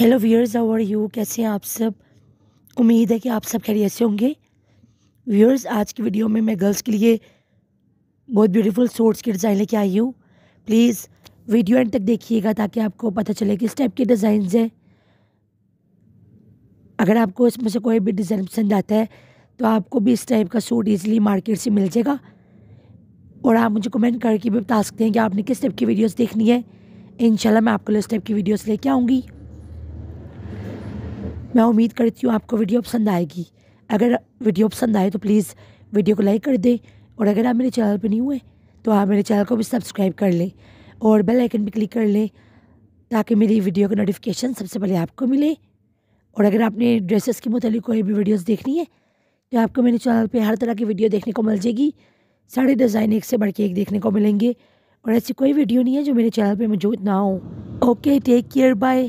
hello viewers और you कैसे हैं आप सब उम्मीद है कि आप सब खैरियत से होंगे व्यूअर्स आज की वीडियो में मैं गर्ल्स के लिए बहुत ब्यूटीफुल सूट्स के डिज़ाइन लेके आई हूँ प्लीज़ वीडियो एंड तक देखिएगा ताकि आपको पता चले किस टाइप के डिज़ाइन हैं अगर आपको इसमें से कोई भी डिज़ाइन पसंद आता है तो आपको भी इस टाइप का सूट ईजिली मार्केट से मिल जाएगा और आप मुझे कमेंट करके भी बता सकते हैं कि आपने किस टाइप की वीडियोस देखनी है इंशाल्लाह मैं आपके लिए इस टाइप की वीडियोस लेके आऊँगी मैं उम्मीद करती हूँ आपको वीडियो पसंद आएगी अगर वीडियो पसंद आए तो प्लीज़ वीडियो को लाइक कर दें और अगर आप मेरे चैनल पर नहीं हुए तो आप मेरे चैनल को भी सब्सक्राइब कर लें और बेल आइकन भी क्लिक कर लें ताकि मेरी वीडियो का नोटिफिकेशन सबसे पहले आपको मिले और अगर आपने ड्रेसेस के मुतल कोई भी वीडियोस देखनी है तो आपको मेरे चैनल पे हर तरह की वीडियो देखने को मिल जाएगी सारे डिज़ाइन एक से बढ़ के एक देखने को मिलेंगे और ऐसी कोई वीडियो नहीं है जो मेरे चैनल पर मौजूद ना हो ओके टेक केयर बाय